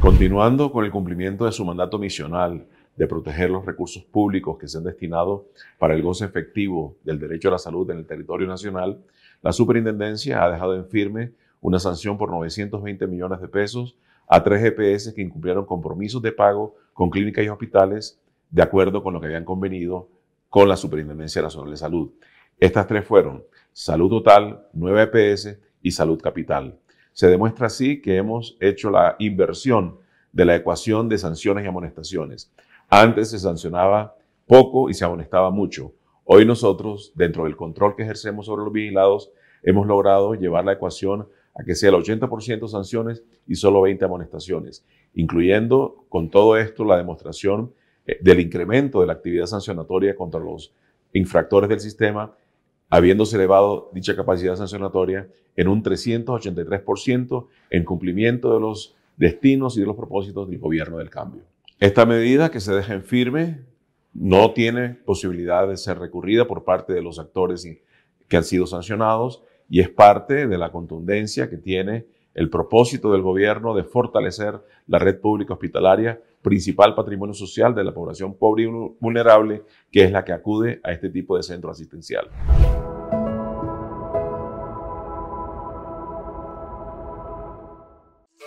Continuando con el cumplimiento de su mandato misional de proteger los recursos públicos que se han destinado para el goce efectivo del derecho a la salud en el territorio nacional, la superintendencia ha dejado en firme una sanción por 920 millones de pesos a tres EPS que incumplieron compromisos de pago con clínicas y hospitales de acuerdo con lo que habían convenido con la Superintendencia Nacional de Salud. Estas tres fueron Salud Total, 9 EPS y Salud Capital. Se demuestra así que hemos hecho la inversión de la ecuación de sanciones y amonestaciones. Antes se sancionaba poco y se amonestaba mucho. Hoy nosotros, dentro del control que ejercemos sobre los vigilados, hemos logrado llevar la ecuación a que sea el 80% sanciones y solo 20 amonestaciones, incluyendo con todo esto la demostración eh, del incremento de la actividad sancionatoria contra los infractores del sistema habiéndose elevado dicha capacidad sancionatoria en un 383% en cumplimiento de los destinos y de los propósitos del gobierno del cambio. Esta medida que se deja en firme no tiene posibilidad de ser recurrida por parte de los actores que han sido sancionados y es parte de la contundencia que tiene el propósito del gobierno de fortalecer la red pública hospitalaria, principal patrimonio social de la población pobre y vulnerable, que es la que acude a este tipo de centro asistencial.